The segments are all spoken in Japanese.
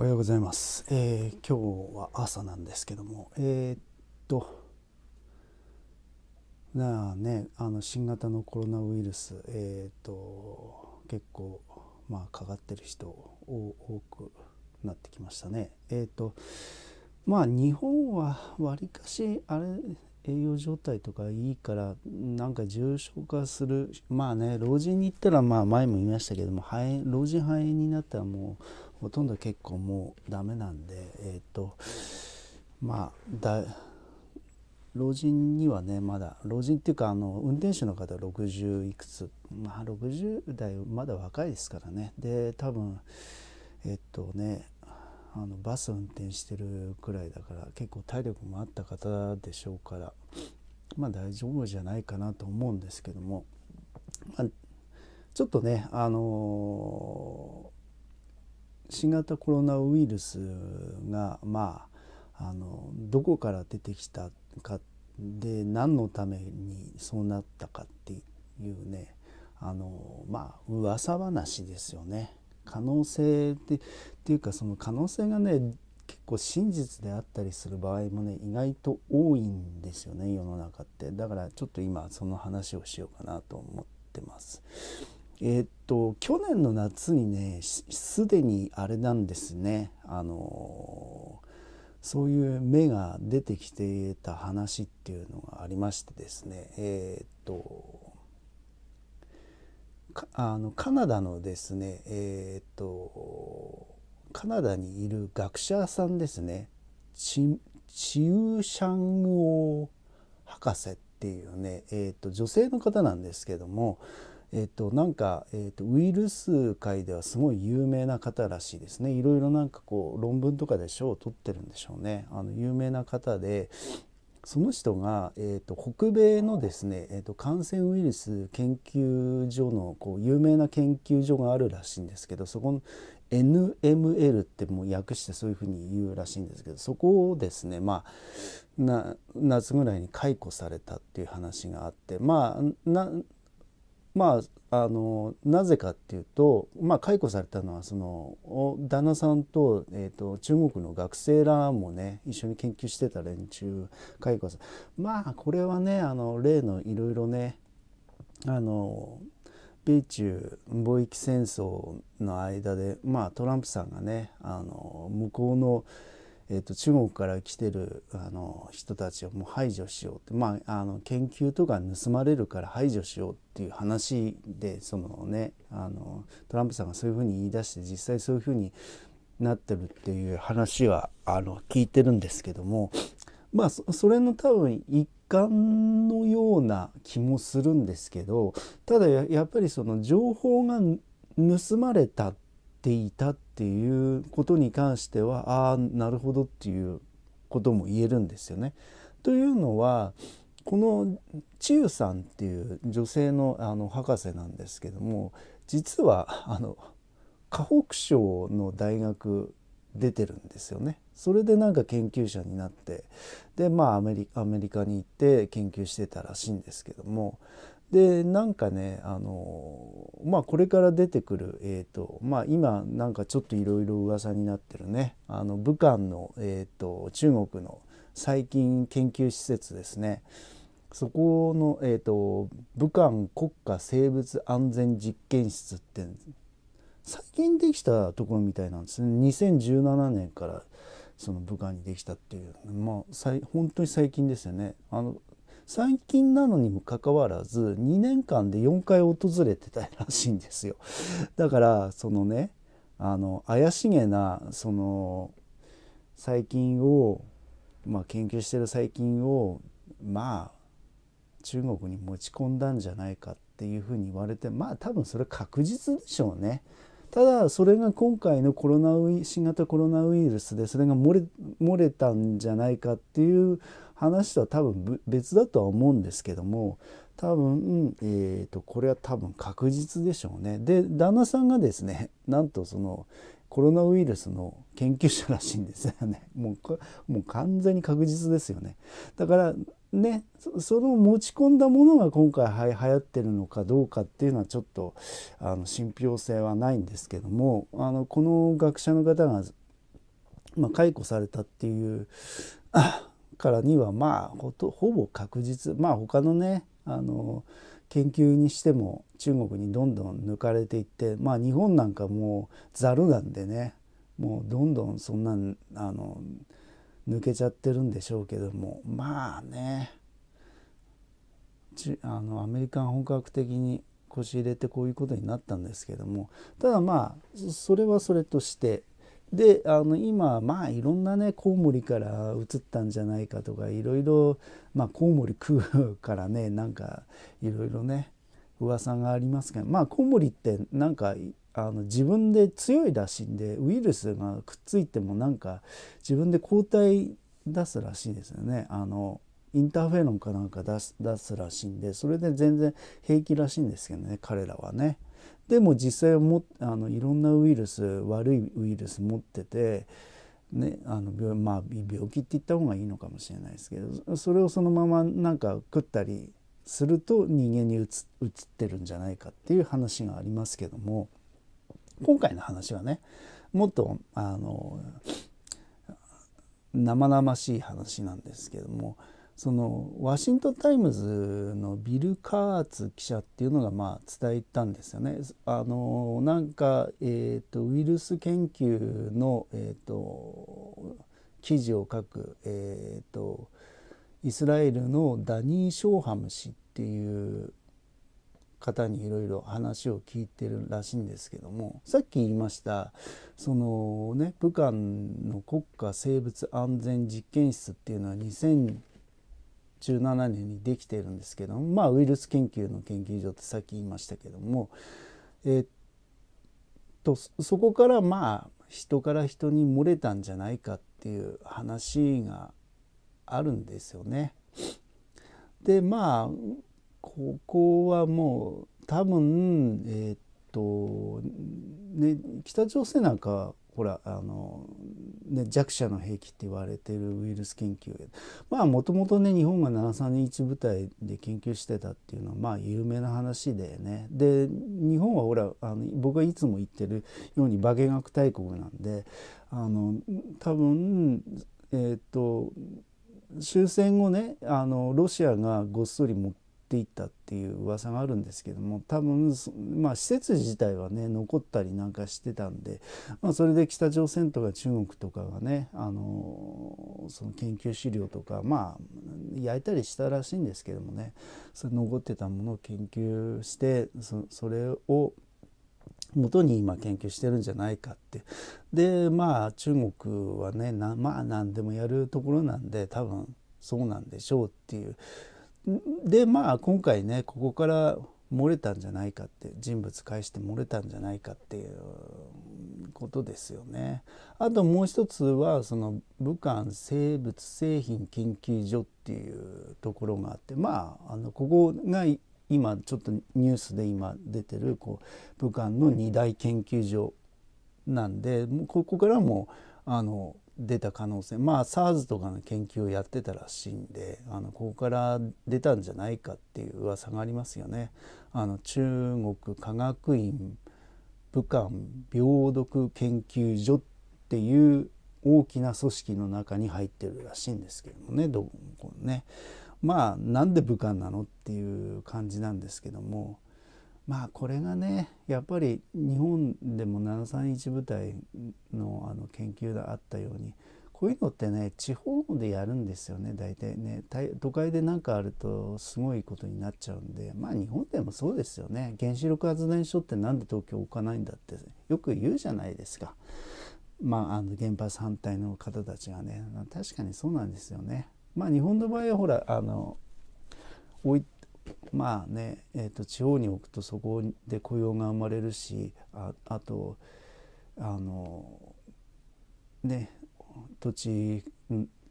おはようございます、えー、今日は朝なんですけどもえー、っとなあねあの新型のコロナウイルスえー、っと結構まあかかってる人多くなってきましたねえっとまあ日本はわりかしあれ栄養状態とかいいからなんか重症化するまあね老人に行ったらまあ前も言いましたけども肺老人肺炎になったらもうほとんど結構もうダメなんでえっ、ー、とまあ老人にはねまだ老人っていうかあの運転手の方60いくつまあ60代まだ若いですからねで多分えっ、ー、とねあのバス運転してるくらいだから結構体力もあった方でしょうからまあ大丈夫じゃないかなと思うんですけども、まあ、ちょっとねあのー新型コロナウイルスがまああのどこから出てきたかで何のためにそうなったかっていうねあのまあ噂話ですよね。可能性でっていうかその可能性がね結構真実であったりする場合もね意外と多いんですよね世の中ってだからちょっと今その話をしようかなと思ってます。えー、っと去年の夏にねすでにあれなんですねあのそういう芽が出てきてた話っていうのがありましてですねえー、っとあのカナダのですねえー、っとカナダにいる学者さんですねチチウシャンオ博士っていうね、えー、っと女性の方なんですけどもえっと、なんか、えっと、ウイルス界ではすごい有名な方らしいですねいろいろなんかこう論文とかで賞を取ってるんでしょうねあの有名な方でその人が、えっと、北米のですね、えっと、感染ウイルス研究所のこう有名な研究所があるらしいんですけどそこの NML ってもう訳してそういうふうに言うらしいんですけどそこをですねまあ夏ぐらいに解雇されたっていう話があってまあまあ、あのなぜかっていうと、まあ、解雇されたのはその旦那さんと,、えーと、中国の学生らもね一緒に研究してた連中解雇さまあこれはねあの例のいろいろねあの米中貿易戦争の間で、まあ、トランプさんがねあの向こうのえーと、中国から来てるあの人たちをもう排除しようって、まあ、あの研究とか盗まれるから排除しようっていう話でその、ね、あのトランプさんがそういうふうに言い出して実際そういうふうになってるっていう話はあの聞いてるんですけどもまあそれの多分一環のような気もするんですけどただやっぱりその情報が盗まれたってっていたっていうことに関してはああなるほどっていうことも言えるんですよね。というのはこの千代さんっていう女性のあの博士なんですけども実はあの河北省の大学出てるんですよね。それでなんか研究者になってでまあアメリカに行って研究してたらしいんですけどもでなんかねあのまあこれから出てくる、えーとまあ、今なんかちょっといろいろ噂になってるねあの武漢の、えーと、中国の細菌研究施設ですねそこの、えーと、と武漢国家生物安全実験室って最近できたところみたいなんですね2017年からその武漢にできたっていうまあ本当に最近ですよねあの最近なのにもかかわらず2年間で4回訪れてたらしいんですよ。だからそのねあの怪しげなその細菌を、まあ、研究してる細菌をまあ中国に持ち込んだんじゃないかっていうふうに言われてまあ多分それ確実でしょうね。ただそれが今回のコロナウイ新型コロナウイルスでそれが漏れ漏れたんじゃないかっていう話とは多分別だとは思うんですけども多分、えーと、とこれは多分確実でしょうね。で旦那さんがですねなんとそのコロナウイルスの研究者らしいんですよね。もうもう完全に確実ですよね。だからねその持ち込んだものが今回は流行ってるのかどうかっていうのはちょっとあの信憑性はないんですけどもあのこの学者の方が、まあ、解雇されたっていう からにはまあほとほぼ確実まあ他のねあの研究にしても中国にどんどん抜かれていってまあ日本なんかもうざるなんでねもうどんどんそんなんあの。抜けちゃってるんでしょうけどもまあねあのアメリカン本格的に腰入れてこういうことになったんですけどもただまあそれはそれとしてであの今まあいろんなねコウモリから移ったんじゃないかとかいろいろ、まあ、コウモリ食うからねなんかいろいろね噂がありますけどまあコウモリってなんかあの自分で強いらしいんでウイルスがくっついてもなんか自分で抗体出すらしいですよねあのインターフェロンかなんか出す出すらしいんでそれで全然平気らしいんですけどね彼らはね。でも実際もあのいろんなウイルス悪いウイルス持ってて、ね、あの病,、まあ、病気って言った方がいいのかもしれないですけどそれをそのままなんか食ったりすると人間にうつってるんじゃないかっていう話がありますけども。今回の話はねもっとあの生々しい話なんですけどもそのワシントン・タイムズのビル・カーツ記者っていうのがまあ伝えたんですよね。あのなんか、えーと、ウイルス研究の、えーと、記事を書く、えーと、とイスラエルのダニー・ショーハム氏っていう方にいろいろ話を聞いてるらしいんですけどもさっき言いましたそのね武漢の国家生物安全実験室っていうのは2017年にできてるんですけどもまあウイルス研究の研究所ってさっき言いましたけどもえっとそこからまあ人から人に漏れたんじゃないかっていう話があるんですよね。でまあここはもう多分えー、っとね北朝鮮なんかほらあの、ね、弱者の兵器って言われてるウイルス研究まあもともとね日本が731部隊で研究してたっていうのはまあ有名な話でねで日本はほらあの僕がいつも言ってるように化学大国なんであの多分えっ、と終戦後ねあのロシアがごっそり持ってっていったっていう噂があるんですけども多分、まあ、施設自体はね残ったりなんかしてたんで、まあ、それで北朝鮮とか中国とかがねあのその研究資料とかまあ焼いたりしたらしいんですけどもねそれ残ってたものを研究してそそれを元に今研究してるんじゃないかってでまあ中国はねまあ何でもやるところなんで多分そうなんでしょうっていうでまあ今回ねここから漏れたんじゃないかって人物返して漏れたんじゃないかっていうことですよね。あともう一つはその武漢生物製品研究所っていうところがあってまああのここが今ちょっとニュースで今出てるこう武漢の二大研究所なんでここからもあの出た可能性まあ SARS とかの研究をやってたらしいんであのここから出たんじゃないかっていう噂がありますよね。あの中国科学院武漢病毒研究所っていう大きな組織の中に入ってるらしいんですけどもねどうもねまあなんで武漢なのっていう感じなんですけどもまあこれがねやっぱり日本でも731部隊のあの研究があったようにこういうのってね地方でやるんですよね大体ね都会で何かあるとすごいことになっちゃうんでまあ日本でもそうですよね原子力発電所って何で東京置かないんだってよく言うじゃないですか。まあ、あの原発反対の方たちがね確かにそうなんですよね。まあ、日本の場合はほらあの置いまあね、えーと、地方に置くとそこで雇用が生まれるしああとあのね土地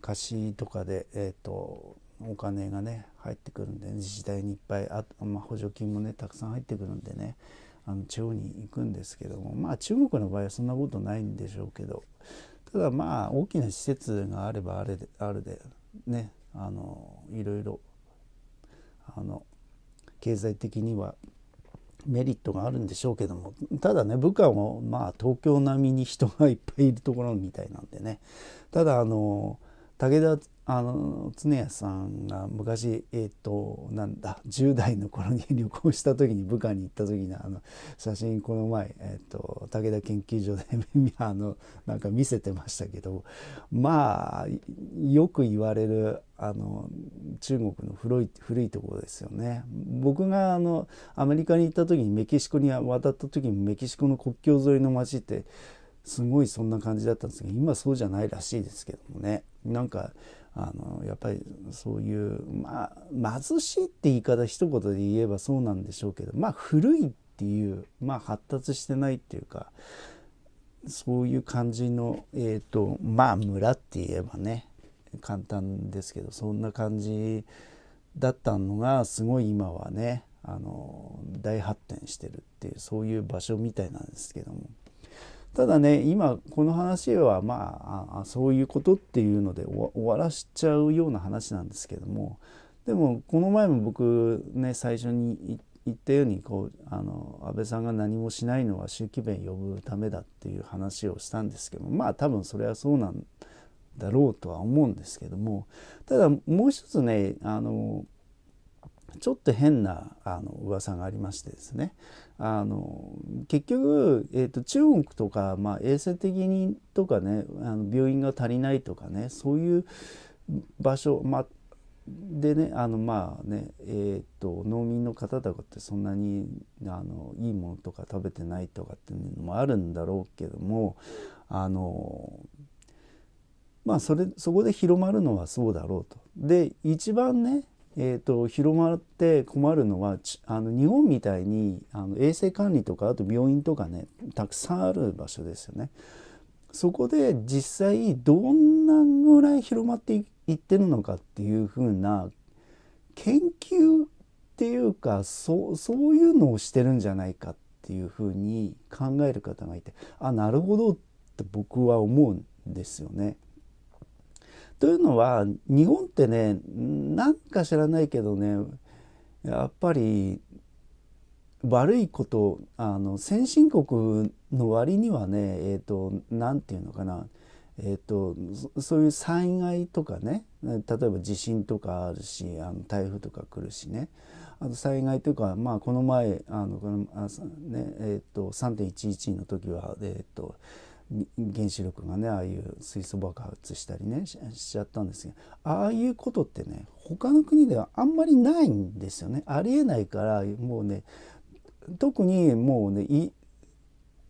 貸しとかで、えーと、お金がね入ってくるんで、ね、自治体にいっぱいあ、まあ、補助金もねたくさん入ってくるんでねあの地方に行くんですけどもまあ中国の場合はそんなことないんでしょうけどただまあ大きな施設があればあれであるでねあのいろいろ。あの経済的にはメリットがあるんでしょうけどもただね部下もまあ東京並みに人がいっぱいいるところみたいなんでねただあの武田あの常屋さんが昔、えーと、なんだ10代の頃に旅行した時に武漢に行った時にあの写真この前、えーと武田研究所で あのなんか見せてましたけどまあよく言われるあの中国の古い古いところですよね。僕があのアメリカに行った時にメキシコに渡った時にメキシコの国境沿いの街ってすごいそんな感じだったんですけど今そうじゃないらしいですけどもねなんかあのやっぱりそういう、まあ、貧しいって言い方一言で言えばそうなんでしょうけどまあ古いっていう、まあ、発達してないっていうかそういう感じの、えーと、まあ村って言えばね簡単ですけどそんな感じだったのがすごい今はねあの大発展してるっていうそういう場所みたいなんですけども。ただね今この話はまあそういうことっていうので終わらしちゃうような話なんですけどもでもこの前も僕ね最初に言ったようにこうあの安倍さんが何もしないのは習近平呼ぶためだっていう話をしたんですけどまあ多分それはそうなんだろうとは思うんですけどもただもう一つねあのちょっと変なあの噂がありましてですねあの結局、えーと、中国とか、まあ、衛生的にとかねあの病院が足りないとかねそういう場所、まあ、でねあのまあね、えーと農民の方とかってそんなにあのいいものとか食べてないとかっていうのもあるんだろうけどもあのまあそれそこで広まるのはそうだろうと。で一番ねえーと、広まって困るのはあの日本みたいにあの衛生管理とかあと病院とかねたくさんある場所ですよね。そこで実際どんなぐらい広まっていってるのかっていうふうな研究っていうかそそういうのをしてるんじゃないかっていうふうに考える方がいてあなるほどって僕は思うんですよね。というのは日本ってねなんか知らないけどねやっぱり悪いことあの先進国の割にはねえっ、ー、と何て言うのかなえーと、そういう災害とかね例えば地震とかあるしあの台風とか来るしねあと災害というか、まあ、この前あのこのあ、ねえーと、3.11の時は、えーと原子力がねああいう水素爆発したりねしちゃったんですけどああいうことってね他の国ではあんまりないんですよねありえないからもうね特にもうねい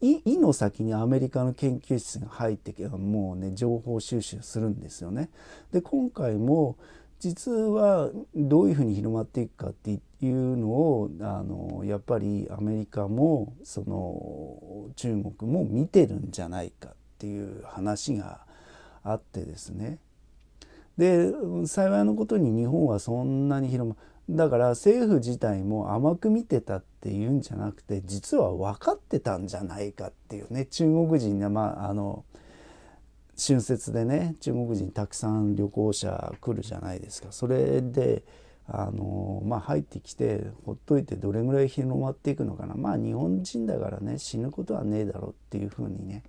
意の先にアメリカの研究室が入ってけばもうね情報収集するんですよね。で今回も実はどういうふうに広まっていくかっていうのをあのやっぱりアメリカもその中国も見てるんじゃないかっていう話があってですねで幸いのことに日本はそんなに広まだから政府自体も甘く見てたっていうんじゃなくて実は分かってたんじゃないかっていうね中国人がまああの春節でね中国人たくさん旅行者来るじゃないですかそれであのまあ、入ってきてほっといてどれぐらい広まっていくのかなまあ日本人だからね死ぬことはねえだろうっていうふうにね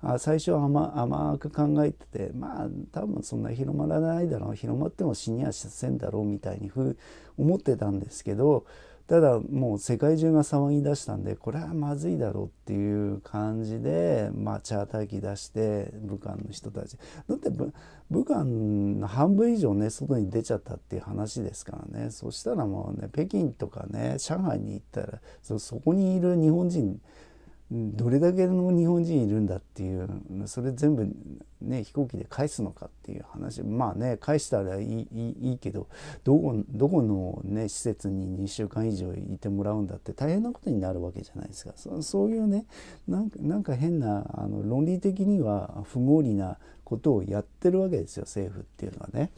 あ最初は甘甘く考えててまあ多分そんな広まらないだろう広まっても死にはせんだろうみたいにふう思ってたんですけどただもう世界中が騒ぎ出したんでこれはまずいだろうっていう感じで、まあ、チャーター機出して武漢の人たちだって武漢の半分以上ね外に出ちゃったっていう話ですからねそしたらもうね北京とかね上海に行ったらそこにいる日本人どれだけの日本人いるんだっていうそれ全部、ね、飛行機で返すのかっていう話まあね返したらいいいいけどどこどこの、ね、施設に2週間以上いてもらうんだって大変なことになるわけじゃないですかそそういうねなんか変なあの論理的には不合理なことをやってるわけですよ政府っていうのはね。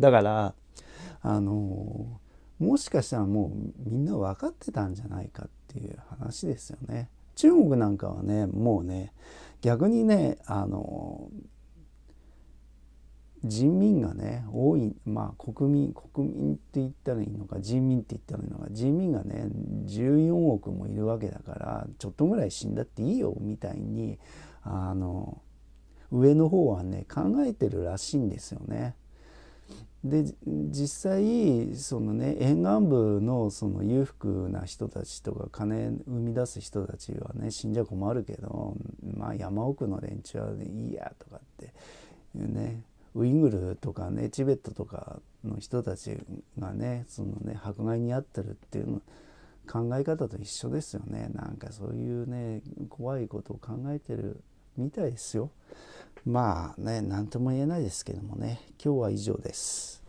だからあのもしかしたらもうみんな分かってたんじゃないかってていう話ですよね。中国なんかはねもうね逆にねあの人民がね多いまあ国民国民って言ったらいいのか人民って言ったらいいのか人民がね14億もいるわけだからちょっとぐらい死んだっていいよみたいにあの上の方はね考えてるらしいんですよね。で実際そのね沿岸部のその裕福な人たちとか金生み出す人たちはね死んじゃ困るけど、まあ、山奥の連中は、ね、いいやとかってねウイグルとかねチベットとかの人たちがねそのね迫害に遭ってるっていうの考え方と一緒ですよねなんかそういうね怖いことを考えてるみたいですよ。まあね、何とも言えないですけどもね、今日は以上です。